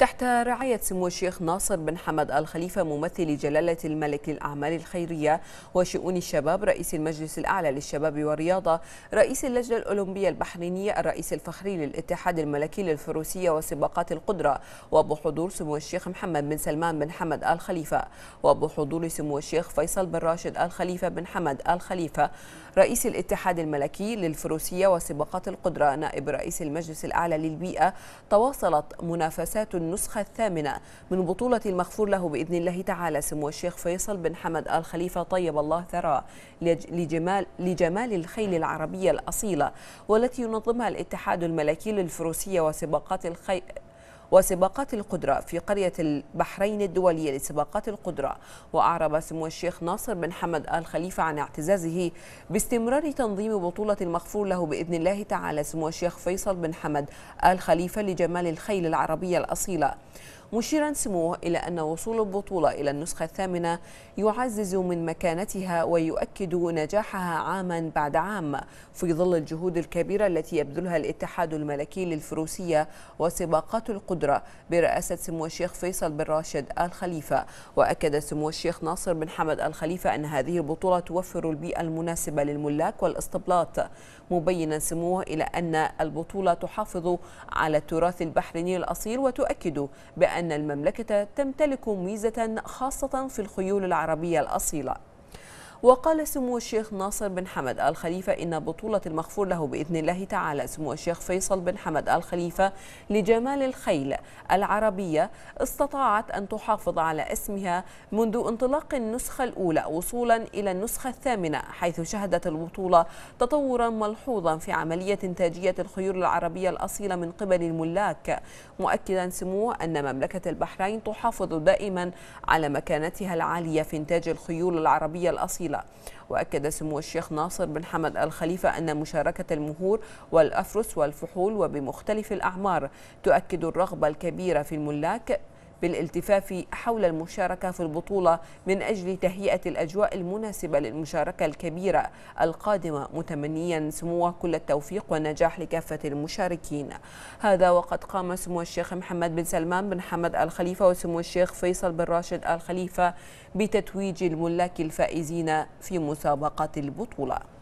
تحت رعاية سمو الشيخ ناصر بن حمد آل خليفة ممثل جلالة الملك للأعمال الخيرية وشؤون الشباب رئيس المجلس الأعلى للشباب والرياضة رئيس اللجنة الأولمبية البحرينية الرئيس الفخري للاتحاد الملكي للفروسية وسباقات القدرة وبحضور سمو الشيخ محمد بن سلمان بن حمد آل خليفة وبحضور سمو الشيخ فيصل بن راشد الخليفة بن حمد آل خليفة رئيس الاتحاد الملكي للفروسية وسباقات القدرة نائب رئيس المجلس الأعلى للبيئة تواصلت منافسات النسخة الثامنة من بطولة المغفور له بإذن الله تعالى سمو الشيخ فيصل بن حمد آل خليفة طيب الله ثراه لجمال, لجمال الخيل العربية الأصيلة والتي ينظمها الاتحاد الملكي للفروسية وسباقات الخيل وسباقات القدرة في قرية البحرين الدولية لسباقات القدرة وأعرب سمو الشيخ ناصر بن حمد آل خليفة عن اعتزازه باستمرار تنظيم بطولة المغفور له بإذن الله تعالى سمو الشيخ فيصل بن حمد آل خليفة لجمال الخيل العربية الأصيلة مشيرا سموه إلى أن وصول البطولة إلى النسخة الثامنة يعزز من مكانتها ويؤكد نجاحها عاما بعد عام في ظل الجهود الكبيرة التي يبذلها الاتحاد الملكي للفروسية وسباقات القدرة برئاسة سمو الشيخ فيصل بن راشد آل خليفة وأكد سمو الشيخ ناصر بن حمد آل خليفة أن هذه البطولة توفر البيئة المناسبة للملاك والاستبلاط مبينا سموه إلى أن البطولة تحافظ على التراث البحريني الأصيل وتؤكد بأن أن المملكة تمتلك ميزة خاصة في الخيول العربية الأصيلة وقال سمو الشيخ ناصر بن حمد آل خليفة إن بطولة المغفور له بإذن الله تعالى سمو الشيخ فيصل بن حمد آل خليفة لجمال الخيل العربية استطاعت أن تحافظ على اسمها منذ انطلاق النسخة الأولى وصولا إلى النسخة الثامنة حيث شهدت البطولة تطورا ملحوظا في عملية إنتاجية الخيول العربية الأصيلة من قبل الملاك مؤكدا سموه أن مملكة البحرين تحافظ دائما على مكانتها العالية في إنتاج الخيول العربية الأصيلة طويلة وأكد سمو الشيخ ناصر بن حمد الخليفة أن مشاركة المهور والأفرس والفحول وبمختلف الأعمار تؤكد الرغبة الكبيرة في الملاك بالالتفاف حول المشاركة في البطولة من أجل تهيئة الأجواء المناسبة للمشاركة الكبيرة القادمة متمنيا سموه كل التوفيق والنجاح لكافة المشاركين هذا وقد قام سمو الشيخ محمد بن سلمان بن حمد الخليفة وسمو الشيخ فيصل بن راشد الخليفة بتتويج الملاك الفائزين في مسابقة البطولة